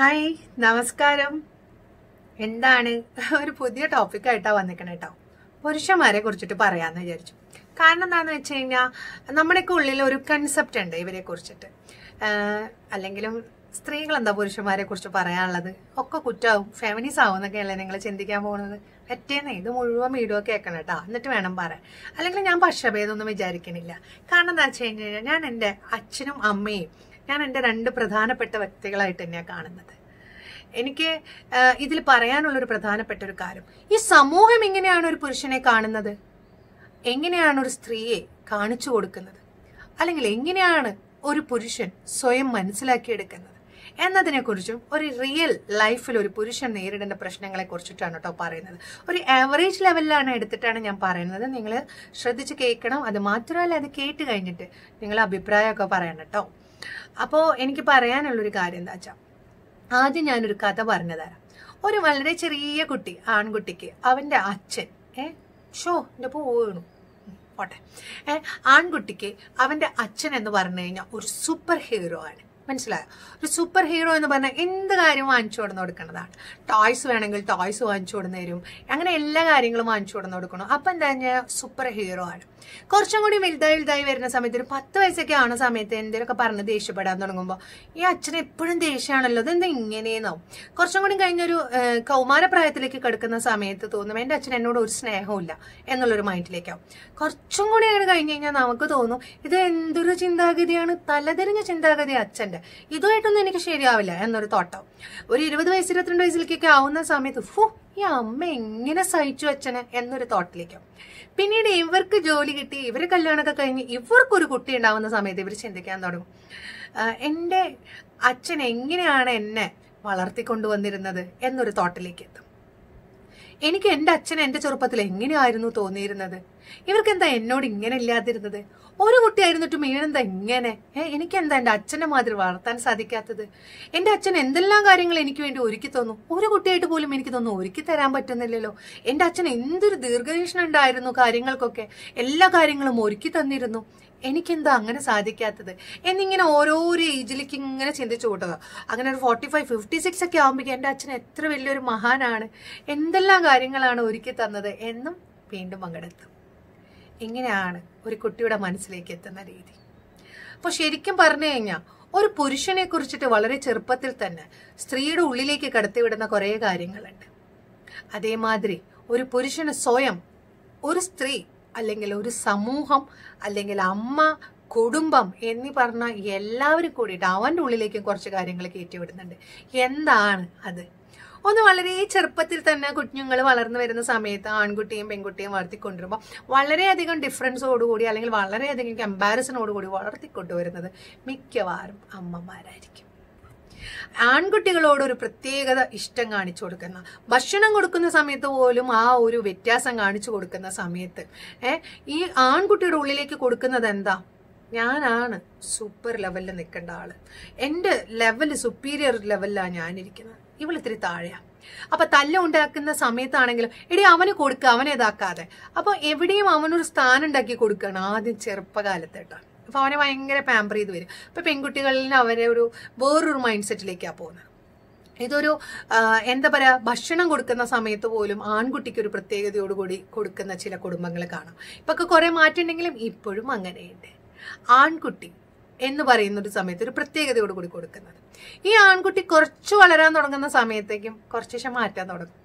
hi നമസ്കാരം എന്താണ് ഒരു പുതിയ ടോപ്പിക്കായിട്ടാണ് വന്നിരിക്കണേ കേട്ടോ പുരുഷന്മാരെ കുറിച്ചിട്ട് പറയാന്ന് വിചാരിച്ചു കാരണം എന്താണെന്ന് വെച്ച് കഴിഞ്ഞാൽ നമ്മുടെയൊക്കെ ഉള്ളിൽ ഒരു കൺസെപ്റ്റ് ഉണ്ട് ഇവരെ കുറിച്ചിട്ട് അല്ലെങ്കിലും സ്ത്രീകൾ എന്താ പുരുഷന്മാരെ കുറിച്ച് പറയാനുള്ളത് ഒക്കെ കുറ്റാവും ഫെമിനിസ് ആവും എന്നൊക്കെയല്ലേ നിങ്ങൾ ചിന്തിക്കാൻ പോകുന്നത് പറ്റേന്ന് ഇത് മുഴുവൻ വീഡിയോ കേൾക്കണം കേട്ടോ എന്നിട്ട് വേണം പറയാൻ അല്ലെങ്കിൽ ഞാൻ പക്ഷഭേദമൊന്നും വിചാരിക്കണില്ല കാരണം എന്താ വെച്ച് കഴിഞ്ഞാൽ ഞാൻ എൻ്റെ അച്ഛനും അമ്മയും ഞാൻ എൻ്റെ രണ്ട് പ്രധാനപ്പെട്ട വ്യക്തികളായിട്ട് തന്നെയാണ് കാണുന്നത് എനിക്ക് ഇതിൽ പറയാനുള്ളൊരു പ്രധാനപ്പെട്ട ഒരു കാര്യം ഈ സമൂഹം എങ്ങനെയാണ് ഒരു പുരുഷനെ കാണുന്നത് എങ്ങനെയാണ് ഒരു സ്ത്രീയെ കാണിച്ചു കൊടുക്കുന്നത് അല്ലെങ്കിൽ എങ്ങനെയാണ് ഒരു പുരുഷൻ സ്വയം മനസ്സിലാക്കിയെടുക്കുന്നത് എന്നതിനെക്കുറിച്ചും ഒരു റിയൽ ലൈഫിൽ ഒരു പുരുഷൻ നേരിടുന്ന പ്രശ്നങ്ങളെ കുറിച്ചിട്ടാണ് കേട്ടോ പറയുന്നത് ഒരു ആവറേജ് ലെവലിലാണ് എടുത്തിട്ടാണ് ഞാൻ പറയുന്നത് നിങ്ങൾ ശ്രദ്ധിച്ച് കേൾക്കണം അത് മാത്രമല്ല അത് കേട്ട് കഴിഞ്ഞിട്ട് നിങ്ങൾ അഭിപ്രായമൊക്കെ പറയണം കേട്ടോ അപ്പോൾ എനിക്ക് പറയാനുള്ളൊരു കാര്യം എന്താ വെച്ചാൽ ആദ്യം ഞാനൊരു കഥ പറഞ്ഞു തരാം ഒരു വളരെ ചെറിയ കുട്ടി ആൺകുട്ടിക്ക് അവൻ്റെ അച്ഛൻ ഏ ഷോ എൻ്റെ പോണു ഓട്ടെ ഏ ആൺകുട്ടിക്ക് അവൻ്റെ അച്ഛൻ എന്ന് പറഞ്ഞു കഴിഞ്ഞാൽ ഒരു സൂപ്പർ ഹീറോ ആണ് മനസ്സിലായോ ഒരു സൂപ്പർ ഹീറോ എന്ന് പറഞ്ഞാൽ എന്ത് കാര്യം വാങ്ങിച്ചു കൊടുന്ന് കൊടുക്കുന്നതാണ് ടോയ്സ് വേണമെങ്കിൽ ടോയ്സ് വാങ്ങിച്ചു കൊടുന്നു തരും അങ്ങനെ എല്ലാ കാര്യങ്ങളും വാങ്ങിച്ചു കൊടുന്ന് കൊടുക്കണം അപ്പം എന്താ സൂപ്പർ ഹീറോ ആണ് കുറച്ചും കൂടി വലുതായി വലുതായി വരുന്ന സമയത്ത് ഒരു പത്ത് വയസ്സൊക്കെ ആവുന്ന സമയത്ത് എന്തെങ്കിലുമൊക്കെ പറഞ്ഞ് ദേഷ്യപ്പെടാൻ തുടങ്ങുമ്പോൾ ഈ അച്ഛൻ എപ്പോഴും ദേഷ്യമാണല്ലോ അതെന്താ ഇങ്ങനെയെന്നാവും കുറച്ചും കൂടി കഴിഞ്ഞൊരു കൗമാരപ്രായത്തിലേക്ക് കിടക്കുന്ന സമയത്ത് തോന്നും എൻ്റെ അച്ഛൻ എന്നോട് ഒരു സ്നേഹമില്ല എന്നുള്ളൊരു മൈൻഡിലേക്കാവും കുറച്ചും കൂടി അങ്ങനെ കഴിഞ്ഞ് കഴിഞ്ഞാൽ നമുക്ക് തോന്നും ഇത് എന്തൊരു ചിന്താഗതിയാണ് തലതിരിഞ്ഞ ചിന്താഗതി അച്ഛൻ്റെ ഇതുമായിട്ടൊന്നും എനിക്ക് ശരിയാവില്ല എന്നൊരു തോട്ടം ഒരു ഇരുപത് വയസ്സ് ഇരുപത്തിരണ്ട് വയസ്സിലേക്കൊക്കെ ആവുന്ന സമയത്ത് ഫു ഈ അമ്മ എങ്ങനെ സഹിച്ചു അച്ഛനെ എന്നൊരു തോട്ടിലേക്കാവും പിന്നീട് ഇവർക്ക് ജോലി കിട്ടി ഇവരെ കല്യാണമൊക്കെ കഴിഞ്ഞ് ഇവർക്കൊരു കുട്ടി ഉണ്ടാവുന്ന സമയത്ത് ഇവർ ചിന്തിക്കാൻ തുടങ്ങും എൻ്റെ അച്ഛൻ എങ്ങനെയാണ് എന്നെ വളർത്തിക്കൊണ്ടുവന്നിരുന്നത് എന്നൊരു തോട്ടിലേക്ക് എത്തും എനിക്ക് എൻ്റെ അച്ഛൻ എൻ്റെ ചെറുപ്പത്തിൽ എങ്ങനെയായിരുന്നു തോന്നിയിരുന്നത് ഇവർക്ക് എന്താ എന്നോട് ഇങ്ങനെ ഇല്ലാതിരുന്നത് ഒരു കുട്ടിയായിരുന്നിട്ടും ഇവനെന്താ ഇങ്ങനെ എനിക്ക് എനിക്കെന്താ എന്റെ അച്ഛനെ മാതിരി വളർത്താൻ സാധിക്കാത്തത് എൻ്റെ അച്ഛൻ എന്തെല്ലാം കാര്യങ്ങൾ എനിക്ക് വേണ്ടി ഒരുക്കി തന്നു ഒരു കുട്ടിയായിട്ട് പോലും എനിക്ക് തോന്നുന്നു ഒരുക്കി തരാൻ പറ്റുന്നില്ലല്ലോ എൻ്റെ അച്ഛൻ എന്തൊരു ദീർഘവീക്ഷണം ഉണ്ടായിരുന്നു കാര്യങ്ങൾക്കൊക്കെ എല്ലാ കാര്യങ്ങളും ഒരുക്കി തന്നിരുന്നു എനിക്കെന്താ അങ്ങനെ സാധിക്കാത്തത് എന്നിങ്ങനെ ഓരോ ഏജിലേക്ക് ഇങ്ങനെ ചിന്തിച്ചു കൂട്ടുക അങ്ങനെ ഒരു ഫോർട്ടി ഫൈവ് ഫിഫ്റ്റി സിക്സ് ഒക്കെ ആകുമ്പോൾ എൻ്റെ അച്ഛൻ എത്ര വലിയൊരു മഹാനാണ് എന്തെല്ലാം കാര്യങ്ങളാണ് ഒരുക്കി തന്നത് എന്നും വീണ്ടും പങ്കെടുത്തു ഇങ്ങനെയാണ് ഒരു കുട്ടിയുടെ മനസ്സിലേക്ക് എത്തുന്ന രീതി അപ്പോൾ ശരിക്കും പറഞ്ഞു കഴിഞ്ഞാൽ ഒരു പുരുഷനെ കുറിച്ചിട്ട് വളരെ ചെറുപ്പത്തിൽ തന്നെ സ്ത്രീയുടെ ഉള്ളിലേക്ക് കടത്തിവിടുന്ന കുറേ കാര്യങ്ങളുണ്ട് അതേമാതിരി ഒരു പുരുഷന് സ്വയം ഒരു സ്ത്രീ അല്ലെങ്കിൽ ഒരു സമൂഹം അല്ലെങ്കിൽ അമ്മ കുടുംബം എന്നീ പറഞ്ഞ എല്ലാവരും കൂടിയിട്ട് അവൻ്റെ ഉള്ളിലേക്കും കുറച്ച് കാര്യങ്ങൾ കയറ്റിവിടുന്നുണ്ട് എന്താണ് അത് ഒന്ന് വളരെ ചെറുപ്പത്തിൽ തന്നെ കുഞ്ഞുങ്ങൾ വളർന്നു വരുന്ന സമയത്ത് ആൺകുട്ടിയും പെൺകുട്ടിയും വളർത്തിക്കൊണ്ടിരുമ്പോൾ വളരെയധികം ഡിഫറൻസോടുകൂടി അല്ലെങ്കിൽ വളരെയധികം കമ്പാരിസനോടുകൂടി വളർത്തിക്കൊണ്ടുവരുന്നത് മിക്കവാറും അമ്മമാരായിരിക്കും ആൺകുട്ടികളോട് ഒരു പ്രത്യേകത ഇഷ്ടം കാണിച്ചു കൊടുക്കുന്ന ഭക്ഷണം കൊടുക്കുന്ന സമയത്ത് പോലും ആ ഒരു വ്യത്യാസം കാണിച്ചു കൊടുക്കുന്ന സമയത്ത് ഈ ആൺകുട്ടിയുടെ ഉള്ളിലേക്ക് കൊടുക്കുന്നത് എന്താ ഞാനാണ് സൂപ്പർ ലെവലിൽ നിൽക്കേണ്ട ആള് എൻ്റെ ലെവൽ സുപ്പീരിയർ ലെവലിലാണ് ഞാനിരിക്കുന്നത് ഇവൾ താഴെയാണ് അപ്പൊ തല്ല ഉണ്ടാക്കുന്ന സമയത്താണെങ്കിലും എടി അവന് കൊടുക്കുക അവനെ ഇതാക്കാതെ അപ്പൊ എവിടെയും അവനൊരു സ്ഥാനം ഉണ്ടാക്കി കൊടുക്കുകയാണ് ആദ്യം ചെറുപ്പകാലത്തേട്ടാണ് അപ്പോൾ അവനെ ഭയങ്കര പാമ്പർ ചെയ്ത് വരും അപ്പോൾ പെൺകുട്ടികളിൽ അവരെ ഒരു വേറൊരു മൈൻഡ് സെറ്റിലേക്കാണ് പോകുന്നത് ഇതൊരു എന്താ പറയുക ഭക്ഷണം കൊടുക്കുന്ന സമയത്ത് പോലും ആൺകുട്ടിക്ക് ഒരു പ്രത്യേകതയോടുകൂടി കൊടുക്കുന്ന ചില കുടുംബങ്ങൾ കാണാം ഒക്കെ കുറേ മാറ്റുണ്ടെങ്കിലും ഇപ്പോഴും അങ്ങനെയുണ്ട് ആൺകുട്ടി എന്ന് പറയുന്ന ഒരു സമയത്ത് ഒരു പ്രത്യേകതയോട് കൂടി കൊടുക്കുന്നത് ഈ ആൺകുട്ടി കുറച്ച് വളരാൻ തുടങ്ങുന്ന സമയത്തേക്കും കുറച്ച് മാറ്റാൻ തുടങ്ങും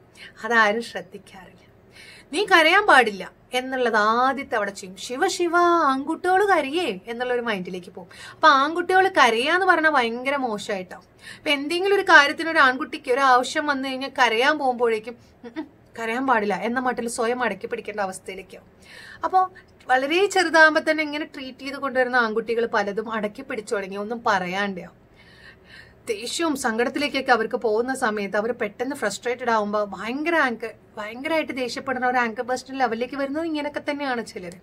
അതാരും ശ്രദ്ധിക്കാറ് നീ കരയാൻ പാടില്ല എന്നുള്ളത് ആദ്യത്തെ അവിടെ ചെയ്യും ശിവ ശിവ ആൺകുട്ടികൾ കരയേ എന്നുള്ള ഒരു മൈൻഡിലേക്ക് പോകും അപ്പൊ ആൺകുട്ടികൾ കരയാന്ന് പറഞ്ഞാൽ ഭയങ്കര മോശമായിട്ടാവും അപ്പൊ എന്തെങ്കിലും ഒരു കാര്യത്തിന് ഒരു ആൺകുട്ടിക്ക് ഒരു ആവശ്യം വന്നു കഴിഞ്ഞാൽ കരയാൻ പോകുമ്പോഴേക്കും കരയാൻ പാടില്ല എന്ന മട്ടിൽ സ്വയം അടക്കി പിടിക്കേണ്ട അവസ്ഥയിലേക്കാവും അപ്പോൾ വളരെ ചെറുതാകുമ്പോൾ തന്നെ ഇങ്ങനെ ട്രീറ്റ് ചെയ്ത് കൊണ്ടുവരുന്ന ആൺകുട്ടികൾ പലതും അടക്കി പിടിച്ചു തുടങ്ങി ഒന്നും പറയാണ്ടാവും ദേഷ്യവും സങ്കടത്തിലേക്കൊക്കെ അവർക്ക് പോകുന്ന സമയത്ത് അവർ പെട്ടെന്ന് ഫ്രസ്ട്രേറ്റഡ് ആകുമ്പോൾ ഭയങ്കര ആങ്കർ ഭയങ്കരമായിട്ട് ദേഷ്യപ്പെടുന്ന ഒരു ആങ്കർ ബസ്റ്റർ ലെവലിലേക്ക് വരുന്നത് ഇങ്ങനെയൊക്കെ തന്നെയാണ് ചിലർ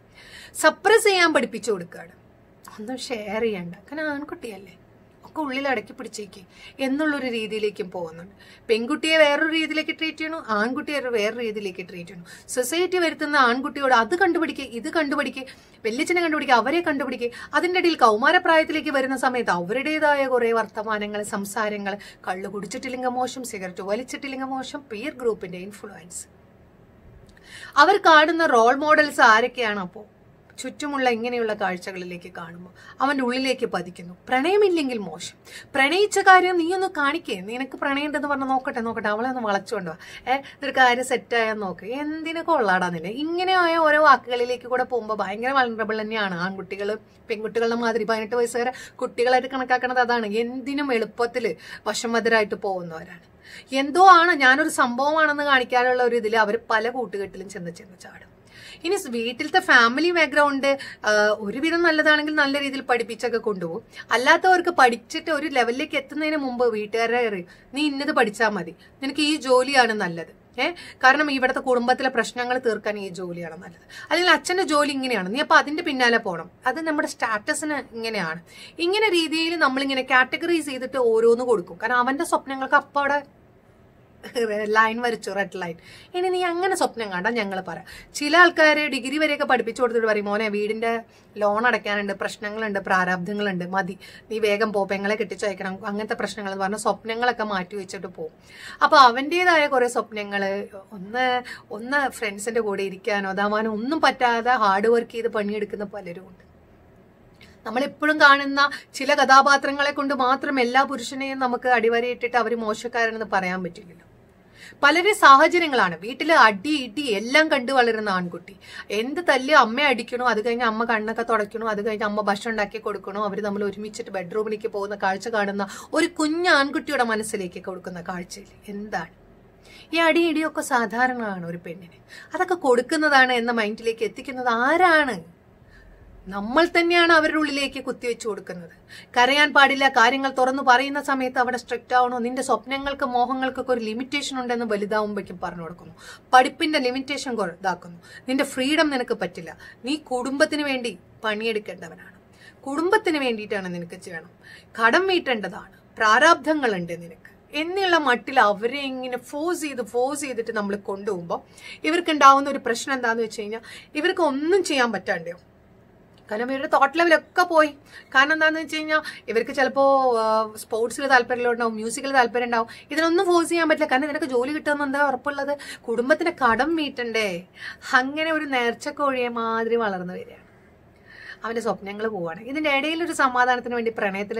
സപ്രസ് ചെയ്യാൻ പഠിപ്പിച്ചു കൊടുക്കുകയാണ് ഒന്നും ഷെയർ ചെയ്യണ്ട കാരണം ആൺകുട്ടിയല്ലേ ഒക്കെ ഉള്ളിൽ അടക്കി പിടിച്ചേക്ക് എന്നുള്ളൊരു രീതിയിലേക്കും പോകുന്നുണ്ട് പെൺകുട്ടിയെ വേറൊരു രീതിയിലേക്ക് ട്രീറ്റ് ചെയ്യണു ആൺകുട്ടിയെ വേറൊരു രീതിയിലേക്ക് ട്രീറ്റ് ചെയ്യണു സൊസൈറ്റി വരുത്തുന്ന ആൺകുട്ടിയോട് അത് കണ്ടുപിടിക്കുക ഇത് കണ്ടുപിടിക്കുക വെല്ലിച്ചനെ കണ്ടുപിടിക്കുക അവരെ കണ്ടുപിടിക്കുക അതിൻ്റെ ഇടയിൽ കൗമാരപ്രായത്തിലേക്ക് വരുന്ന സമയത്ത് അവരുടേതായ കുറേ വർത്തമാനങ്ങൾ സംസാരങ്ങൾ കള്ളു കുടിച്ചിട്ടില്ലെങ്കിൽ മോശം സിഗരറ്റ് വലിച്ചിട്ടില്ലെങ്കിൽ മോശം പിയർ ഗ്രൂപ്പിന്റെ ഇൻഫ്ലുവൻസ് അവർ കാണുന്ന റോൾ മോഡൽസ് ആരൊക്കെയാണ് അപ്പോൾ ചുറ്റുമുള്ള ഇങ്ങനെയുള്ള കാഴ്ചകളിലേക്ക് കാണുമ്പോൾ അവൻ്റെ ഉള്ളിലേക്ക് പതിക്കുന്നു പ്രണയമില്ലെങ്കിൽ മോശം പ്രണയിച്ച കാര്യം നീ ഒന്ന് കാണിക്കേ നിനക്ക് പ്രണയമുണ്ടെന്ന് പറഞ്ഞ് നോക്കട്ടെ നോക്കട്ടെ അവളെ ഒന്ന് വളച്ചുകൊണ്ടുവാ ഏ ഇതൊരു കാര്യം സെറ്റായാൽ നോക്ക് എന്തിനൊക്കെ ഉള്ളാടാന്നില്ല നിന്നെ ഇങ്ങനെയായ ഓരോ വാക്കുകളിലേക്ക് കൂടെ പോകുമ്പോൾ ഭയങ്കര വളണ്ടബിൾ തന്നെയാണ് ആൺകുട്ടികൾ പെൺകുട്ടികളുടെ മാതിരി പതിനെട്ട് വരെ കുട്ടികളായിട്ട് കണക്കാക്കുന്നത് അതാണ് എന്തിനും എളുപ്പത്തിൽ വശംവതരായിട്ട് പോകുന്നവരാണ് എന്തോ ആണ് ഞാനൊരു സംഭവമാണെന്ന് കാണിക്കാനുള്ള ഒരു ഇതിൽ അവർ പല കൂട്ടുകെട്ടിലും ചെന്ന് ചെന്ന് ചാടും ഇനി വീട്ടിലത്തെ ഫാമിലി ബാക്ക്ഗ്രൗണ്ട് ഒരുവിധം നല്ലതാണെങ്കിൽ നല്ല രീതിയിൽ പഠിപ്പിച്ചൊക്കെ കൊണ്ടുപോകും അല്ലാത്തവർക്ക് പഠിച്ചിട്ട് ഒരു ലെവലിലേക്ക് എത്തുന്നതിന് മുമ്പ് വീട്ടുകാരെ അറിയും നീ ഇന്നത് പഠിച്ചാൽ മതി നിനക്ക് ഈ ജോലിയാണ് നല്ലത് ഏഹ് കാരണം ഇവിടുത്തെ കുടുംബത്തിലെ പ്രശ്നങ്ങൾ തീർക്കാൻ ഈ ജോലിയാണ് നല്ലത് അല്ലെങ്കിൽ അച്ഛന്റെ ജോലി ഇങ്ങനെയാണ് നീ അപ്പൊ അതിന്റെ പിന്നാലെ പോകണം അത് നമ്മുടെ സ്റ്റാറ്റസിന് ഇങ്ങനെയാണ് ഇങ്ങനെ രീതിയിൽ നമ്മളിങ്ങനെ കാറ്റഗറൈസ് ചെയ്തിട്ട് ഓരോന്ന് കൊടുക്കും കാരണം അവന്റെ സ്വപ്നങ്ങൾക്ക് അവിടെ ലൈൻ വരച്ചു റെഡ് ലൈൻ ഇനി നീ അങ്ങനെ സ്വപ്നം കണ്ടാൽ ഞങ്ങൾ പറയാം ചില ആൾക്കാർ ഡിഗ്രി വരെയൊക്കെ പഠിപ്പിച്ചു കൊടുത്തിട്ട് പറയും മോനെ വീടിൻ്റെ ലോൺ അടയ്ക്കാനുണ്ട് പ്രശ്നങ്ങളുണ്ട് പ്രാരാബ്ദങ്ങളുണ്ട് മതി നീ വേഗം പോ പെങ്ങളെ കെട്ടിച്ചയക്കണം അങ്ങനത്തെ പ്രശ്നങ്ങൾ എന്ന് പറഞ്ഞാൽ സ്വപ്നങ്ങളൊക്കെ മാറ്റി വെച്ചിട്ട് പോകും അപ്പോൾ അവൻ്റേതായ കുറേ സ്വപ്നങ്ങൾ ഒന്ന് ഒന്ന് ഫ്രണ്ട്സിൻ്റെ കൂടെ ഇരിക്കാനോ അതാവാനോ ഒന്നും പറ്റാതെ ഹാർഡ് വർക്ക് ചെയ്ത് പണിയെടുക്കുന്ന പലരും ഉണ്ട് നമ്മളെപ്പോഴും കാണുന്ന ചില കഥാപാത്രങ്ങളെ കൊണ്ട് മാത്രം എല്ലാ പുരുഷനെയും നമുക്ക് അടിവരയിട്ടിട്ട് അവർ മോശക്കാരനെന്ന് പറയാൻ പറ്റില്ലല്ലോ പലരെ സാഹചര്യങ്ങളാണ് വീട്ടിൽ അടി ഇടി എല്ലാം കണ്ടു വളരുന്ന ആൺകുട്ടി എന്ത് തല്ല് അമ്മ അടിക്കണോ അത് കഴിഞ്ഞ് അമ്മ കണ്ണൊക്കെ തുടയ്ക്കണോ അത് കഴിഞ്ഞ് അമ്മ ഭക്ഷണം ഉണ്ടാക്കി കൊടുക്കണോ അവർ നമ്മൾ ഒരുമിച്ചിട്ട് ബെഡ്റൂമിലേക്ക് പോകുന്ന കാഴ്ച കാണുന്ന ഒരു കുഞ്ഞ് ആൺകുട്ടിയുടെ മനസ്സിലേക്ക് കൊടുക്കുന്ന കാഴ്ചയിൽ എന്താണ് ഈ അടി ഇടിയൊക്കെ സാധാരണമാണ് ഒരു പെണ്ണിന് അതൊക്കെ കൊടുക്കുന്നതാണ് എന്ന മൈൻഡിലേക്ക് എത്തിക്കുന്നത് ആരാണ് നമ്മൾ തന്നെയാണ് അവരുടെ ഉള്ളിലേക്ക് കുത്തിവെച്ചു കൊടുക്കുന്നത് കരയാൻ പാടില്ല കാര്യങ്ങൾ തുറന്നു പറയുന്ന സമയത്ത് അവിടെ സ്ട്രിക്റ്റ് ആവണോ നിന്റെ സ്വപ്നങ്ങൾക്ക് മോഹങ്ങൾക്കൊക്കെ ഒരു ലിമിറ്റേഷൻ ഉണ്ടെന്ന് വലുതാവുമ്പോഴേക്കും പറഞ്ഞു കൊടുക്കുന്നു പഠിപ്പിന്റെ ലിമിറ്റേഷൻ ഇതാക്കുന്നു നിന്റെ ഫ്രീഡം നിനക്ക് പറ്റില്ല നീ കുടുംബത്തിന് വേണ്ടി പണിയെടുക്കേണ്ടവനാണ് കുടുംബത്തിന് വേണ്ടിയിട്ടാണ് നിനക്ക് ചെയ്യണം കടം വീട്ടേണ്ടതാണ് പ്രാരാബ്ധങ്ങളുണ്ട് നിനക്ക് എന്നുള്ള മട്ടിൽ അവരെ ഇങ്ങനെ ഫോഴ്സ് ചെയ്ത് ഫോഴ്സ് ചെയ്തിട്ട് നമ്മൾ കൊണ്ടുപോകുമ്പോൾ ഇവർക്ക് ഉണ്ടാവുന്ന ഒരു പ്രശ്നം എന്താണെന്ന് വെച്ച് കഴിഞ്ഞാൽ ഇവർക്ക് ഒന്നും ചെയ്യാൻ പറ്റാണ്ടോ കാരണം ഇവരുടെ തോട്ട് ലെവലൊക്കെ പോയി കാരണം എന്താണെന്ന് വെച്ച് കഴിഞ്ഞാൽ ഇവർക്ക് ചിലപ്പോൾ സ്പോർട്സിൽ താല്പര്യമുണ്ടാവും മ്യൂസിക്കിൽ താല്പര്യം ഉണ്ടാവും ഇതിനൊന്നും ഫോഴ്സ് ചെയ്യാൻ പറ്റില്ല കാരണം നിനക്ക് ജോലി കിട്ടുമെന്ന് എന്താ ഉറപ്പുള്ളത് കുടുംബത്തിൻ്റെ കടം മീറ്റണ്ടേ അങ്ങനെ ഒരു നേർച്ചക്കോഴിയെ മാതിരി വളർന്നു വരികയാണ് അവൻ്റെ സ്വപ്നങ്ങൾ പോവുകയാണ് ഇതിന്റെ ഇടയിലൊരു സമാധാനത്തിന് വേണ്ടി പ്രണയത്തിൽ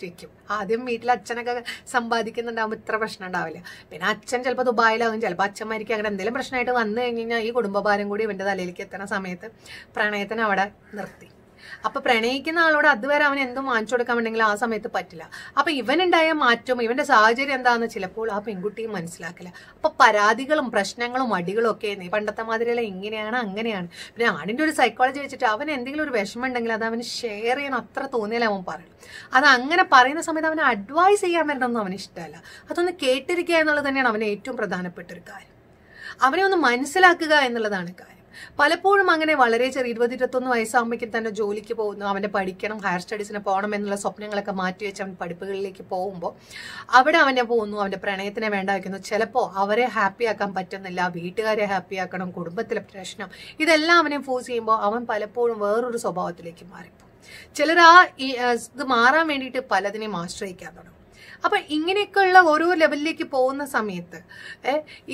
മാറ്റി വെക്കും ആദ്യം വീട്ടിൽ അച്ഛനൊക്കെ സമ്പാദിക്കുന്നുണ്ടാകുമ്പോൾ ഇത്ര പ്രശ്നം ഉണ്ടാവില്ല പിന്നെ അച്ഛൻ ചിലപ്പോൾ ദുബായിലാകും ചിലപ്പോൾ അച്ഛന്മാർക്ക് അങ്ങനെ എന്തെങ്കിലും പ്രശ്നമായിട്ട് വന്നു കഴിഞ്ഞ് കഴിഞ്ഞാൽ ഈ കുടുംബഭാരം കൂടി ഇവൻ്റെ തലയിലേക്ക് എത്തുന്ന സമയത്ത് പ്രണയത്തിന് അവിടെ നിർത്തി അപ്പൊ പ്രണയിക്കുന്ന ആളോട് അതുവരെ അവൻ എന്തും വാങ്ങിച്ചു കൊടുക്കാൻ വേണ്ടെങ്കിൽ ആ സമയത്ത് പറ്റില്ല അപ്പൊ ഇവനുണ്ടായ മാറ്റവും ഇവന്റെ സാഹചര്യം എന്താന്ന് ചിലപ്പോൾ ആ പെൺകുട്ടിയും മനസ്സിലാക്കില്ല അപ്പൊ പരാതികളും പ്രശ്നങ്ങളും അടികളും ഒക്കെ പണ്ടത്തെ മാതിരിയല്ല ഇങ്ങനെയാണ് അങ്ങനെയാണ് പിന്നെ ആണിന്റെ ഒരു സൈക്കോളജി വെച്ചിട്ട് അവൻ എന്തെങ്കിലും ഒരു വിഷമം ഉണ്ടെങ്കിൽ അത് അവന് ഷെയർ ചെയ്യണം അത്ര തോന്നിയാലും അവൻ പറയും അത് അങ്ങനെ പറയുന്ന സമയത്ത് അവനെ അഡ്വൈസ് ചെയ്യാൻ വരണമെന്നും അവന് ഇഷ്ടമല്ല അതൊന്ന് കേട്ടിരിക്കുക എന്നുള്ളത് തന്നെയാണ് അവന് ഏറ്റവും പ്രധാനപ്പെട്ട ഒരു കാര്യം അവനെ ഒന്ന് മനസ്സിലാക്കുക എന്നുള്ളതാണ് കാര്യം പലപ്പോഴും അങ്ങനെ വളരെ ചെറിയ ഇരുപത് ഇരുപത്തൊന്ന് വയസ്സാകുമ്പോഴേക്കും തന്നെ ജോലിക്ക് പോകുന്നു അവൻ്റെ പഠിക്കണം ഹയർ സ്റ്റഡീസിന് പോകണം എന്നുള്ള സ്വപ്നങ്ങളൊക്കെ മാറ്റി അവൻ പഠിപ്പുകളിലേക്ക് പോകുമ്പോൾ അവിടെ അവനെ പോകുന്നു അവൻ്റെ പ്രണയത്തിനെ വേണ്ട വയ്ക്കുന്നു ചിലപ്പോൾ അവരെ ഹാപ്പിയാക്കാൻ പറ്റുന്നില്ല വീട്ടുകാരെ ഹാപ്പിയാക്കണം കുടുംബത്തിലെ പ്രശ്നം ഇതെല്ലാം അവനെ ഫോഴ്സ് ചെയ്യുമ്പോൾ അവൻ പലപ്പോഴും വേറൊരു സ്വഭാവത്തിലേക്ക് മാറിപ്പോകും ചിലർ ആ ഇത് മാറാൻ വേണ്ടിയിട്ട് പലതിനെയും ആശ്രയിക്കാൻ തുടങ്ങും അപ്പോൾ ഇങ്ങനെയൊക്കെയുള്ള ഓരോ ലെവലിലേക്ക് പോകുന്ന സമയത്ത്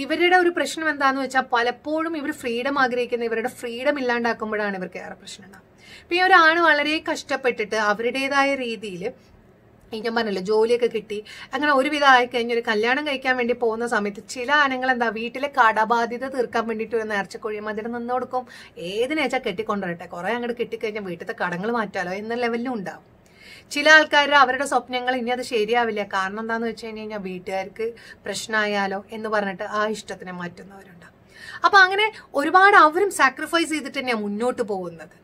ഇവരുടെ ഒരു പ്രശ്നം എന്താണെന്ന് വെച്ചാൽ പലപ്പോഴും ഇവർ ഫ്രീഡം ആഗ്രഹിക്കുന്ന ഇവരുടെ ഫ്രീഡം ഇല്ലാണ്ടാക്കുമ്പോഴാണ് ഇവർക്ക് ഏറെ പ്രശ്നം ഉണ്ടാകുക ഈ ഒരാൾ വളരെ കഷ്ടപ്പെട്ടിട്ട് അവരുടേതായ രീതിയിൽ ഞാൻ പറഞ്ഞല്ലോ ജോലിയൊക്കെ കിട്ടി അങ്ങനെ ഒരുവിധം ആയിക്കഴിഞ്ഞ് ഒരു കല്യാണം കഴിക്കാൻ വേണ്ടി പോകുന്ന സമയത്ത് ചില ആണുങ്ങൾ എന്താ വീട്ടിലെ കടബാധ്യത തീർക്കാൻ വേണ്ടിയിട്ട് ഒരു നേർച്ചക്കോഴി മധുരം നിന്ന് കൊടുക്കും ഏതിനേച്ചാൽ കെട്ടിക്കൊണ്ടുവരട്ടെ കുറെ അങ്ങോട്ട് കിട്ടിക്കഴിഞ്ഞാൽ വീട്ടിലത്തെ കടങ്ങൾ മാറ്റാലോ എന്ന ലെവലിലും ഉണ്ടാവും ചില ആൾക്കാർ അവരുടെ സ്വപ്നങ്ങൾ ഇനി അത് ശരിയാവില്ല കാരണം എന്താണെന്ന് വെച്ച് കഴിഞ്ഞ് കഴിഞ്ഞാൽ വീട്ടുകാർക്ക് പ്രശ്നമായാലോ എന്ന് പറഞ്ഞിട്ട് ആ ഇഷ്ടത്തിനെ മാറ്റുന്നവരുണ്ട് അപ്പം അങ്ങനെ ഒരുപാട് അവരും സാക്രിഫൈസ് ചെയ്തിട്ട് തന്നെയാണ് മുന്നോട്ട് പോകുന്നത്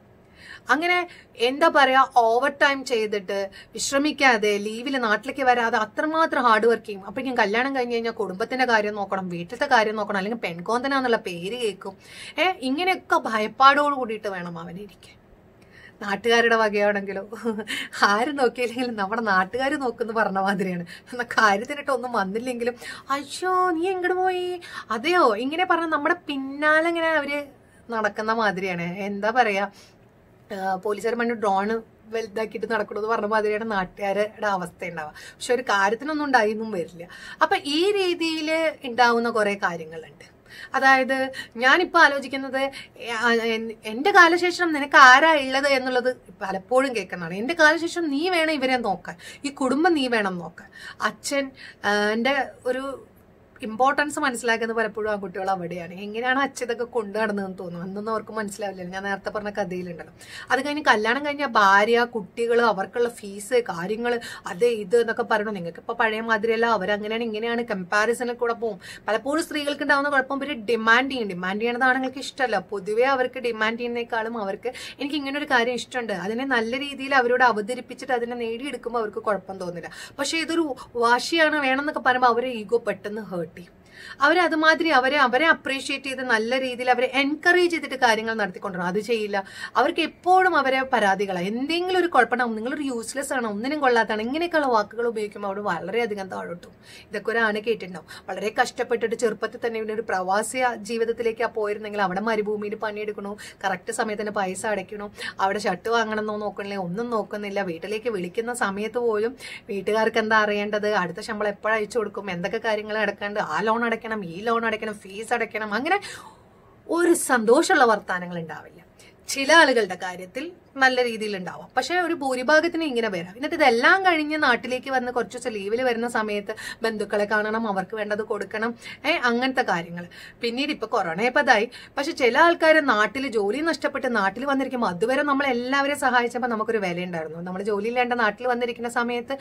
അങ്ങനെ എന്താ പറയുക ഓവർ ടൈം ചെയ്തിട്ട് വിശ്രമിക്കാതെ ലീവിൽ നാട്ടിലേക്ക് വരാതെ അത്രമാത്രം ഹാർഡ് വർക്ക് ചെയ്യും അപ്പം ഞാൻ കല്യാണം കഴിഞ്ഞ് കഴിഞ്ഞാൽ കുടുംബത്തിൻ്റെ കാര്യം നോക്കണം വീട്ടിലത്തെ കാര്യം നോക്കണം അല്ലെങ്കിൽ പെൺകോന്തനാന്നുള്ള എന്നുള്ള പേര് കേൾക്കും ഏഹ് ഇങ്ങനെയൊക്കെ ഭയപ്പാടോട് കൂടിയിട്ട് വേണം ഇരിക്കാൻ നാട്ടുകാരുടെ വകയാണെങ്കിലോ ആര് നോക്കിയില്ലെങ്കിലും നമ്മുടെ നാട്ടുകാർ നോക്കുന്നു പറഞ്ഞ മാതിരിയാണ് എന്നാൽ കാര്യത്തിനിട്ട് ഒന്നും വന്നില്ലെങ്കിലും അയ്യോ നീ എങ്ങോട്ട് പോയി അതെയോ ഇങ്ങനെ പറഞ്ഞ നമ്മുടെ പിന്നാലെ ഇങ്ങനെ അവര് നടക്കുന്ന മാതിരിയാണ് എന്താ പറയാ പോലീസുകാർ മണ്ണ് ഡ്രോണ് വലുതാക്കിയിട്ട് നടക്കണമെന്ന് പറഞ്ഞ മാതിരിയാണ് നാട്ടുകാരുടെ അവസ്ഥ ഉണ്ടാവുക പക്ഷെ ഒരു കാര്യത്തിനൊന്നും ഒന്നും വരില്ല അപ്പം ഈ രീതിയിൽ ഉണ്ടാവുന്ന കുറേ കാര്യങ്ങളുണ്ട് അതായത് ഞാനിപ്പോൾ ആലോചിക്കുന്നത് എൻ്റെ കാലശേഷം നിനക്ക് ആരാ ഉള്ളത് എന്നുള്ളത് പലപ്പോഴും കേൾക്കുന്നതാണ് എൻ്റെ കാലശേഷം നീ വേണം ഇവരെ നോക്കാൻ ഈ കുടുംബം നീ വേണം നോക്കാൻ അച്ഛൻ എൻ്റെ ഒരു ഇമ്പോർട്ടൻസ് മനസ്സിലാക്കുന്നത് പലപ്പോഴും ആ കുട്ടികൾ അവിടെയാണ് എങ്ങനെയാണ് അച്ഛതൊക്കെ കൊണ്ടു നടന്നതെന്ന് തോന്നുന്നു അന്നൊന്നും അവർക്ക് മനസ്സിലാവില്ല ഞാൻ നേരത്തെ പറഞ്ഞ കഥയിലുണ്ടല്ലോ അത് കഴിഞ്ഞ് കല്യാണം കഴിഞ്ഞ ഭാര്യ കുട്ടികൾ അവർക്കുള്ള ഫീസ് കാര്യങ്ങൾ അത് ഇത് എന്നൊക്കെ പറയണോ നിങ്ങൾക്ക് ഇപ്പൊ പഴയ മാതിരിയല്ല അവരങ്ങനെയാണ് ഇങ്ങനെയാണ് കമ്പാരിസണിൽ കൂടെ പോകും പലപ്പോഴും സ്ത്രീകൾക്ക് ഉണ്ടാവുന്ന കുഴപ്പം ഇവർ ഡിമാൻഡ് ചെയ്യും ഡിമാൻഡ് ചെയ്യണത് ആണുങ്ങൾക്ക് ഇഷ്ടമല്ല പൊതുവേ അവർക്ക് ഡിമാൻഡ് ചെയ്യുന്നേക്കാളും അവർക്ക് എനിക്ക് ഇങ്ങനെ ഒരു കാര്യം ഇഷ്ടമുണ്ട് അതിനെ നല്ല രീതിയിൽ അവരോട് അവതരിപ്പിച്ചിട്ട് അതിനെ നേടിയെടുക്കുമ്പോൾ അവർക്ക് കുഴപ്പം തോന്നില്ല പക്ഷേ ഇതൊരു വാശിയാണ് വേണമെന്നൊക്കെ പറയുമ്പോൾ അവരെ ഈഗോ പെട്ടെന്ന് ഹേർട്ട് deep അവരെ അതുമാതിരി അവരെ അവരെ അപ്രീഷിയേറ്റ് ചെയ്ത് നല്ല രീതിയിൽ അവരെ എൻകറേജ് ചെയ്തിട്ട് കാര്യങ്ങൾ നടത്തിക്കൊണ്ടിരണം അത് ചെയ്യില്ല അവർക്ക് എപ്പോഴും അവരെ പരാതികളാണ് എന്തെങ്കിലും ഒരു കുഴപ്പമുണ്ടാവും നിങ്ങളൊരു യൂസ്ലെസ് ആണ് ഒന്നിനും കൊള്ളാത്തതാണ് ഇങ്ങനെയൊക്കെയുള്ള വാക്കുകൾ ഉപയോഗിക്കുമ്പോൾ അവിടെ വളരെയധികം താഴോട്ടും ഇതൊക്കെ ഒരു ആന കേട്ടിട്ടുണ്ടാവും വളരെ കഷ്ടപ്പെട്ടിട്ട് ചെറുപ്പത്തിൽ തന്നെ ഇവിടെ ഒരു പ്രവാസി ജീവിതത്തിലേക്ക് പോയിരുന്നെങ്കിൽ അവിടെ മരുഭൂമിയിൽ പണിയെടുക്കണോ കറക്റ്റ് തന്നെ പൈസ അടയ്ക്കണോ അവിടെ ഷർട്ട് വാങ്ങണമെന്നോ നോക്കണില്ലേ ഒന്നും നോക്കുന്നില്ല വീട്ടിലേക്ക് വിളിക്കുന്ന സമയത്ത് പോലും വീട്ടുകാർക്ക് എന്താ അറിയേണ്ടത് അടുത്ത ശമ്പളം അയച്ചു കൊടുക്കും എന്തൊക്കെ കാര്യങ്ങൾ നടക്കാണ്ട് ആ ലോൺ അടയ്ക്കണം ഈ ലോൺ അടയ്ക്കണം ഫീസ് അടയ്ക്കണം അങ്ങനെ ഒരു സന്തോഷമുള്ള വർത്തമാനങ്ങൾ ഉണ്ടാവില്ല ചില ആളുകളുടെ കാര്യത്തിൽ നല്ല രീതിയിൽ ഉണ്ടാവും പക്ഷെ ഒരു ഭൂരിഭാഗത്തിന് ഇങ്ങനെ വരാം എന്നിട്ട് ഇതെല്ലാം കഴിഞ്ഞ് നാട്ടിലേക്ക് വന്ന് കുറച്ച് ദിവസം ലീവിൽ വരുന്ന സമയത്ത് ബന്ധുക്കളെ കാണണം അവർക്ക് വേണ്ടത് കൊടുക്കണം ഏഹ് അങ്ങനത്തെ കാര്യങ്ങൾ പിന്നീട് ഇപ്പൊ കൊറോണ ഇപ്പതായി പക്ഷെ ചില ആൾക്കാർ നാട്ടിൽ ജോലി നഷ്ടപ്പെട്ട് നാട്ടിൽ വന്നിരിക്കുമ്പോൾ അതുവരെ നമ്മൾ എല്ലാവരെയും സഹായിച്ചപ്പോൾ നമുക്കൊരു വില ഉണ്ടായിരുന്നു നമ്മൾ ജോലി ഇല്ലാണ്ട് നാട്ടിൽ വന്നിരിക്കുന്ന സമയത്ത്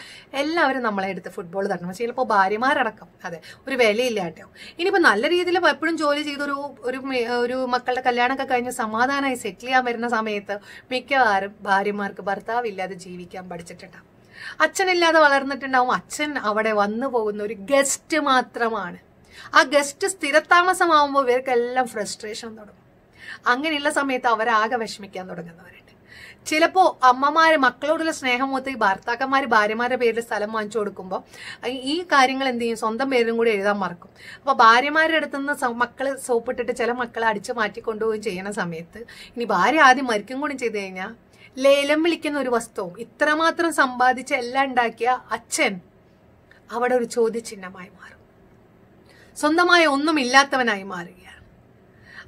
എല്ലാവരും നമ്മളെ എടുത്ത് ഫുട്ബോൾ തരണം പക്ഷേ ചിലപ്പോൾ ഭാര്യമാരടക്കം അതെ ഒരു വിലയില്ലാട്ടോ ഇനിയിപ്പോൾ നല്ല രീതിയിൽ എപ്പോഴും ജോലി ചെയ്തൊരു ഒരു ഒരു മക്കളുടെ കല്യാണമൊക്കെ കഴിഞ്ഞ് സമാധാനമായി സെറ്റിൽ ചെയ്യാൻ വരുന്ന സമയത്ത് മിക്ക ആരും ഭാര്യമാർക്ക് ഭർത്താവില്ലാതെ ജീവിക്കാൻ പഠിച്ചിട്ടുണ്ടാവും അച്ഛനില്ലാതെ വളർന്നിട്ടുണ്ടാവും അച്ഛൻ അവിടെ വന്നു പോകുന്ന ഒരു ഗസ്റ്റ് മാത്രമാണ് ആ ഗസ്റ്റ് സ്ഥിരതാമസമാകുമ്പോൾ ഇവർക്കെല്ലാം ഫ്രസ്ട്രേഷൻ തുടങ്ങും അങ്ങനെയുള്ള സമയത്ത് അവരാകെ വിഷമിക്കാൻ തുടങ്ങുന്നവർ ചിലപ്പോൾ അമ്മമാര് മക്കളോടുള്ള സ്നേഹം മൊത്തം ഈ ഭർത്താക്കന്മാർ ഭാര്യമാരുടെ പേരിൽ സ്ഥലം വാങ്ങിച്ചു കൊടുക്കുമ്പോൾ ഈ കാര്യങ്ങൾ എന്ത് ചെയ്യും സ്വന്തം പേരിലും കൂടി എഴുതാൻ മറക്കും അപ്പോൾ ഭാര്യമാരുടെ അടുത്ത് നിന്ന് മക്കൾ സോപ്പിട്ടിട്ട് ചില മക്കളെ അടിച്ചു മാറ്റി കൊണ്ടുപോവുകയും ചെയ്യണ സമയത്ത് ഇനി ഭാര്യ ആദ്യം മരിക്കും കൂടി ചെയ്ത് കഴിഞ്ഞാൽ ലേലം വിളിക്കുന്ന ഒരു വസ്തുവും ഇത്രമാത്രം സമ്പാദിച്ച് എല്ലാം ഉണ്ടാക്കിയ അച്ഛൻ അവിടെ ഒരു ചോദ്യചിഹ്നമായി മാറും സ്വന്തമായ ഒന്നും ഇല്ലാത്തവനായി മാറി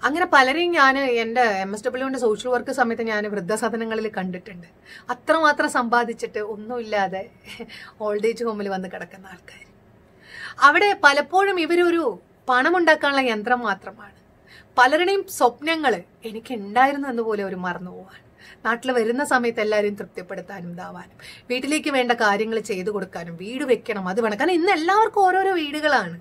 അങ്ങനെ പലരെയും ഞാൻ എൻ്റെ എം എസ് ഡബ്ല്യുവിൻ്റെ സോഷ്യൽ വർക്ക് സമയത്ത് ഞാൻ വൃദ്ധസദനങ്ങളിൽ കണ്ടിട്ടുണ്ട് അത്രമാത്രം സമ്പാദിച്ചിട്ട് ഒന്നുമില്ലാതെ ഓൾഡ് ഏജ് ഹോമിൽ വന്ന് കിടക്കുന്ന ആൾക്കാർ അവിടെ പലപ്പോഴും ഇവരൊരു പണമുണ്ടാക്കാനുള്ള യന്ത്രം മാത്രമാണ് പലരുടെയും സ്വപ്നങ്ങൾ എനിക്ക് ഉണ്ടായിരുന്നു എന്ന് പോലെ അവർ മറന്നു പോവാണ് നാട്ടിൽ വരുന്ന സമയത്ത് എല്ലാവരെയും തൃപ്തിപ്പെടുത്താനും ഇതാവാനും വീട്ടിലേക്ക് വേണ്ട കാര്യങ്ങൾ ചെയ്തു കൊടുക്കാനും വീട് വെക്കണം അത് വേണം കാരണം ഇന്ന് എല്ലാവർക്കും ഓരോരോ വീടുകളാണ്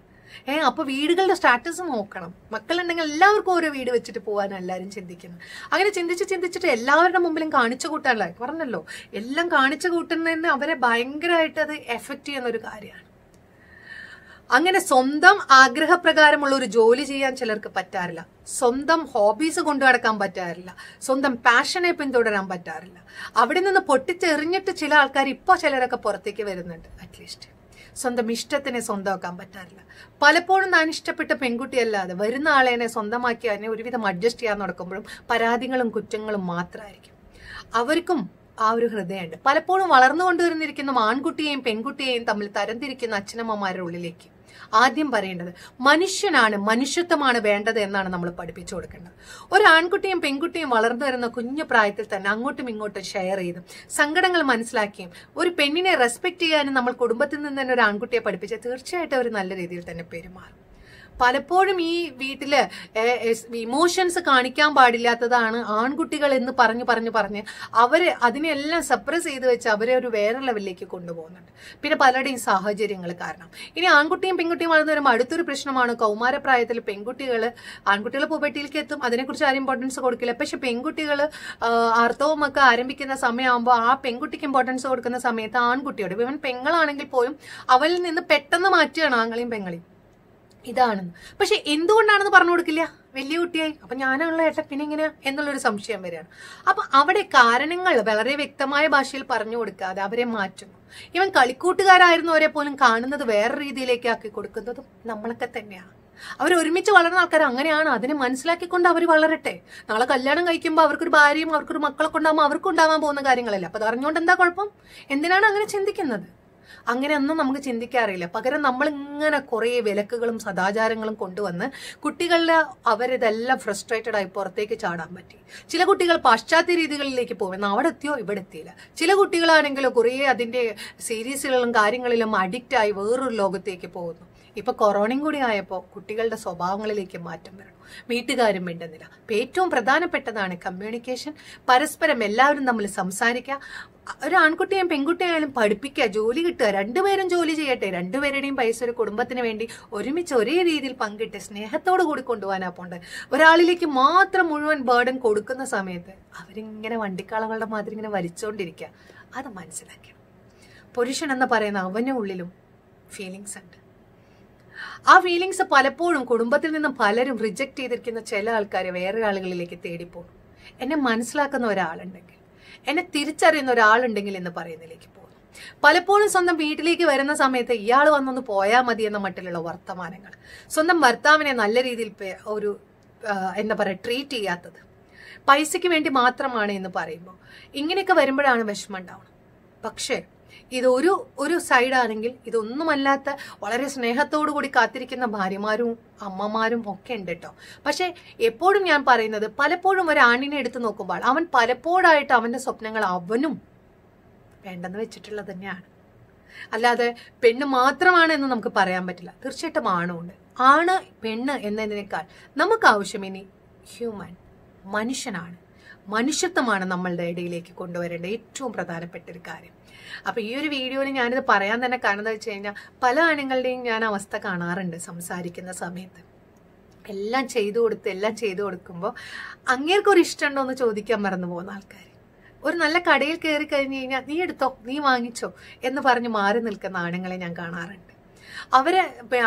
ഏഹ് അപ്പോൾ വീടുകളുടെ സ്റ്റാറ്റസ് നോക്കണം മക്കളുണ്ടെങ്കിൽ എല്ലാവർക്കും ഓരോ വീട് വെച്ചിട്ട് പോകാൻ എല്ലാവരും ചിന്തിക്കുന്നത് അങ്ങനെ ചിന്തിച്ച് ചിന്തിച്ചിട്ട് എല്ലാവരുടെ മുമ്പിലും കാണിച്ചു കൂട്ടാനുള്ള പറഞ്ഞല്ലോ എല്ലാം കാണിച്ചു കൂട്ടുന്നതിന് അവരെ ഭയങ്കരമായിട്ട് അത് എഫക്റ്റ് ചെയ്യുന്ന ഒരു കാര്യമാണ് അങ്ങനെ സ്വന്തം ആഗ്രഹപ്രകാരമുള്ള ഒരു ജോലി ചെയ്യാൻ ചിലർക്ക് പറ്റാറില്ല സ്വന്തം ഹോബീസ് കൊണ്ടു നടക്കാൻ പറ്റാറില്ല സ്വന്തം പാഷനെ പിന്തുടരാൻ പറ്റാറില്ല അവിടെ നിന്ന് പൊട്ടിച്ചെറിഞ്ഞിട്ട് ചില ആൾക്കാർ ഇപ്പോൾ ചിലരൊക്കെ പുറത്തേക്ക് വരുന്നുണ്ട് അറ്റ്ലീസ്റ്റ് സ്വന്തം ഇഷ്ടത്തിനെ സ്വന്തമാക്കാൻ പറ്റാറില്ല പലപ്പോഴും താൻ ഇഷ്ടപ്പെട്ട പെൺകുട്ടിയല്ലാതെ വരുന്ന ആളേനെ സ്വന്തമാക്കി അതിനെ ഒരുവിധം അഡ്ജസ്റ്റ് ചെയ്യാൻ നടക്കുമ്പോഴും പരാതികളും കുറ്റങ്ങളും മാത്രമായിരിക്കും അവർക്കും ആ ഒരു ഹൃദയമുണ്ട് പലപ്പോഴും വളർന്നുകൊണ്ടുവരുന്നിരിക്കുന്ന ആൺകുട്ടിയെയും പെൺകുട്ടിയെയും തമ്മിൽ തരംതിരിക്കുന്ന അച്ഛനമ്മമാരുടെ ഉള്ളിലേക്ക് ആദ്യം പറയേണ്ടത് മനുഷ്യനാണ് മനുഷ്യത്വമാണ് വേണ്ടത് എന്നാണ് നമ്മൾ പഠിപ്പിച്ചു കൊടുക്കേണ്ടത് ഒരു ആൺകുട്ടിയും പെൺകുട്ടിയും വളർന്നു വരുന്ന കുഞ്ഞു പ്രായത്തിൽ തന്നെ അങ്ങോട്ടും ഇങ്ങോട്ടും ഷെയർ ചെയ്തും സങ്കടങ്ങൾ മനസ്സിലാക്കിയും ഒരു പെണ്ണിനെ റെസ്പെക്ട് ചെയ്യാനും നമ്മൾ കുടുംബത്തിൽ നിന്ന് തന്നെ ഒരു ആൺകുട്ടിയെ പഠിപ്പിച്ചാൽ തീർച്ചയായിട്ടും അവർ നല്ല രീതിയിൽ തന്നെ പെരുമാറും പലപ്പോഴും ഈ വീട്ടിൽ ഇമോഷൻസ് കാണിക്കാൻ പാടില്ലാത്തതാണ് ആൺകുട്ടികൾ എന്ന് പറഞ്ഞ് പറഞ്ഞ് പറഞ്ഞ് അവരെ അതിനെല്ലാം സപ്രസ് ചെയ്ത് വെച്ച് അവരെ ഒരു വേറെ ലെവലിലേക്ക് കൊണ്ടുപോകുന്നുണ്ട് പിന്നെ പലരുടെയും സാഹചര്യങ്ങൾ കാരണം ഇനി ആൺകുട്ടിയും പെൺകുട്ടിയും വളർന്നു വരുമ്പോൾ അടുത്തൊരു പ്രശ്നമാണ് കൗമാരപ്രായത്തിൽ പെൺകുട്ടികൾ ആൺകുട്ടികൾ പുബറ്റിയിലേക്ക് എത്തും അതിനെക്കുറിച്ച് ആരും ഇമ്പോർട്ടൻസ് കൊടുക്കില്ല പക്ഷെ പെൺകുട്ടികൾ ആർത്തവമൊക്കെ ആരംഭിക്കുന്ന സമയമാകുമ്പോൾ ആ പെൺകുട്ടിക്ക് ഇമ്പോർട്ടൻസ് കൊടുക്കുന്ന സമയത്ത് ആൺകുട്ടിയോട് ഇവൻ പെങ്ങളാണെങ്കിൽ പോലും അവരിൽ നിന്ന് പെട്ടെന്ന് മാറ്റുകയാണ് ആങ്ങളെയും പെങ്ങളെയും ഇതാണെന്ന് പക്ഷെ എന്തുകൊണ്ടാണെന്ന് പറഞ്ഞു കൊടുക്കില്ല വലിയ കുട്ടിയായി അപ്പൊ ഞാനുള്ള ഏട്ട പിന്നെ ഇങ്ങനെ എന്നുള്ളൊരു സംശയം വരികയാണ് അപ്പൊ അവിടെ കാരണങ്ങൾ വളരെ വ്യക്തമായ ഭാഷയിൽ പറഞ്ഞു കൊടുക്കാതെ അവരെ മാറ്റുന്നു ഇവൻ കളിക്കൂട്ടുകാരായിരുന്നവരെ പോലും കാണുന്നത് വേറെ രീതിയിലേക്ക് ആക്കി കൊടുക്കുന്നതും നമ്മളൊക്കെ തന്നെയാണ് അവർ ഒരുമിച്ച് വളർന്ന ആൾക്കാർ അങ്ങനെയാണ് അതിനെ മനസ്സിലാക്കിക്കൊണ്ട് അവർ വളരട്ടെ നാളെ കല്യാണം കഴിക്കുമ്പോൾ അവർക്കൊരു ഭാര്യയും അവർക്കൊരു മക്കളൊക്കെ ഉണ്ടാകുമ്പോൾ അവർക്കുണ്ടാവാൻ പോകുന്ന കാര്യങ്ങളല്ല അപ്പൊ അത് അറിഞ്ഞുകൊണ്ട് എന്താ കുഴപ്പം എന്തിനാണ് അങ്ങനെ ചിന്തിക്കുന്നത് അങ്ങനെയൊന്നും നമുക്ക് ചിന്തിക്കാറില്ല പകരം നമ്മൾ ഇങ്ങനെ കുറേ വിലക്കുകളും സദാചാരങ്ങളും കൊണ്ടുവന്ന് കുട്ടികളുടെ അവരിതെല്ലാം ഫ്രസ്ട്രേറ്റഡ് ആയി പുറത്തേക്ക് ചാടാൻ പറ്റി ചില കുട്ടികൾ പാശ്ചാത്യ രീതികളിലേക്ക് പോകുന്നു അവിടെ എത്തിയോ ഇവിടെ എത്തിയില്ല ചില കുട്ടികളാണെങ്കിലും കുറേ അതിൻ്റെ സീരീസുകളിലും കാര്യങ്ങളിലും അഡിക്റ്റ് ആയി വേറൊരു ലോകത്തേക്ക് പോകുന്നു ഇപ്പൊ കൊറോണയും കൂടി ആയപ്പോൾ കുട്ടികളുടെ സ്വഭാവങ്ങളിലേക്ക് മാറ്റം വരണം വീട്ടുകാരും മിണ്ടുന്നില്ല അപ്പം ഏറ്റവും പ്രധാനപ്പെട്ടതാണ് കമ്മ്യൂണിക്കേഷൻ പരസ്പരം എല്ലാവരും നമ്മൾ സംസാരിക്കുക ഒരു ആൺകുട്ടിയും പെൺകുട്ടിയായാലും പഠിപ്പിക്കുക ജോലി കിട്ടുക രണ്ടുപേരും ജോലി ചെയ്യട്ടെ രണ്ടുപേരുടെയും പൈസ ഒരു കുടുംബത്തിന് വേണ്ടി ഒരുമിച്ച് ഒരേ രീതിയിൽ പങ്കിട്ട് സ്നേഹത്തോടു കൂടി കൊണ്ടുപോകാനാ പോണ്ട് ഒരാളിലേക്ക് മാത്രം മുഴുവൻ ബേർഡൻ കൊടുക്കുന്ന സമയത്ത് അവരിങ്ങനെ വണ്ടിക്കാളകളുടെ മാതിരി ഇങ്ങനെ വലിച്ചുകൊണ്ടിരിക്കുക അത് മനസ്സിലാക്കണം പുരുഷൻ എന്ന് പറയുന്ന അവന് ഉള്ളിലും ഫീലിങ്സ് ഉണ്ട് ആ ഫീലിങ്സ് പലപ്പോഴും കുടുംബത്തിൽ നിന്നും പലരും റിജക്റ്റ് ചെയ്തിരിക്കുന്ന ചില ആൾക്കാരെ വേറെ ആളുകളിലേക്ക് തേടിപ്പോകും എന്നെ മനസ്സിലാക്കുന്ന ഒരാളുണ്ടെങ്കിൽ എന്നെ തിരിച്ചറിയുന്ന ഒരാളുണ്ടെങ്കിൽ എന്ന് പറയുന്നതിലേക്ക് പോകും പലപ്പോഴും സ്വന്തം വീട്ടിലേക്ക് വരുന്ന സമയത്ത് ഇയാൾ വന്നൊന്ന് പോയാൽ മതി എന്ന മട്ടിലുള്ള വർത്തമാനങ്ങൾ സ്വന്തം ഭർത്താവിനെ നല്ല രീതിയിൽ ഒരു എന്താ പറയുക ട്രീറ്റ് ചെയ്യാത്തത് പൈസയ്ക്ക് വേണ്ടി മാത്രമാണ് എന്ന് പറയുമ്പോൾ ഇങ്ങനെയൊക്കെ വരുമ്പോഴാണ് വിഷമം ഉണ്ടാവുന്നത് പക്ഷേ ഇതൊരു ഒരു സൈഡാണെങ്കിൽ ഇതൊന്നുമല്ലാത്ത വളരെ സ്നേഹത്തോടു കൂടി കാത്തിരിക്കുന്ന ഭാര്യമാരും അമ്മമാരും ഒക്കെ ഉണ്ട് കേട്ടോ പക്ഷേ എപ്പോഴും ഞാൻ പറയുന്നത് പലപ്പോഴും ഒരു ആണിനെ എടുത്തു നോക്കുമ്പോൾ അവൻ പലപ്പോഴായിട്ട് അവൻ്റെ സ്വപ്നങ്ങൾ അവനും വേണ്ടെന്ന് വെച്ചിട്ടുള്ളത് തന്നെയാണ് അല്ലാതെ പെണ്ണ് മാത്രമാണ് എന്ന് നമുക്ക് പറയാൻ പറ്റില്ല തീർച്ചയായിട്ടും ആണുണ്ട് ആണ് പെണ്ണ് എന്നതിനേക്കാൾ നമുക്ക് ആവശ്യം ഇനി ഹ്യൂമൻ മനുഷ്യനാണ് മനുഷ്യത്വമാണ് നമ്മളുടെ ഇടയിലേക്ക് കൊണ്ടുവരേണ്ട ഏറ്റവും പ്രധാനപ്പെട്ട ഒരു കാര്യം അപ്പോൾ ഈ ഒരു വീഡിയോയിൽ ഞാനിത് പറയാൻ തന്നെ കാരണം എന്താ വെച്ച് കഴിഞ്ഞാൽ പല ആണുങ്ങളുടെയും ഞാൻ അവസ്ഥ കാണാറുണ്ട് സംസാരിക്കുന്ന സമയത്ത് എല്ലാം ചെയ്തു കൊടുത്ത് എല്ലാം ചെയ്തു കൊടുക്കുമ്പോൾ അങ്ങേർക്കൊരു ഇഷ്ടമുണ്ടോ എന്ന് ചോദിക്കാൻ മറന്നു പോകുന്ന ആൾക്കാർ ഒരു നല്ല കടയിൽ കയറി കഴിഞ്ഞ് കഴിഞ്ഞാൽ നീ എടുത്തോ നീ വാങ്ങിച്ചോ എന്ന് പറഞ്ഞ് മാറി നിൽക്കുന്ന ആണുങ്ങളെ ഞാൻ കാണാറുണ്ട് അവരെ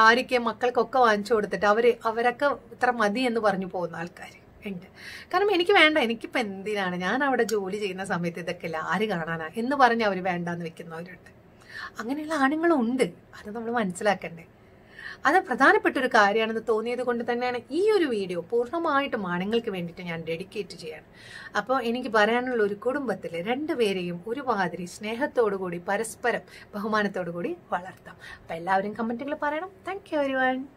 ആരൊക്കെ മക്കൾക്കൊക്കെ വാങ്ങിച്ചു കൊടുത്തിട്ട് അവർ അവരൊക്കെ ഇത്ര മതി എന്ന് പറഞ്ഞു പോകുന്ന ആൾക്കാർ ഉണ്ട് കാരണം എനിക്ക് വേണ്ട എനിക്കിപ്പോൾ എന്തിനാണ് ഞാൻ അവിടെ ജോലി ചെയ്യുന്ന സമയത്ത് ഇതൊക്കെ ഇല്ല ആര് കാണാനാ എന്ന് പറഞ്ഞ് അവർ വേണ്ടാന്ന് വെക്കുന്നവരുണ്ട് അങ്ങനെയുള്ള ആണുങ്ങളും ഉണ്ട് അത് നമ്മൾ മനസ്സിലാക്കണ്ടേ അത് പ്രധാനപ്പെട്ട ഒരു കാര്യമാണെന്ന് തോന്നിയത് കൊണ്ട് തന്നെയാണ് ഈ ഒരു വീഡിയോ പൂർണ്ണമായിട്ടും ആണുങ്ങൾക്ക് വേണ്ടിയിട്ട് ഞാൻ ഡെഡിക്കേറ്റ് ചെയ്യാണ് അപ്പോൾ എനിക്ക് പറയാനുള്ള ഒരു കുടുംബത്തിൽ രണ്ടുപേരെയും ഒരുമാതിരി സ്നേഹത്തോടു കൂടി പരസ്പരം ബഹുമാനത്തോടു കൂടി വളർത്താം അപ്പോൾ എല്ലാവരും കമൻറ്റുകൾ പറയണം താങ്ക് യു എവരി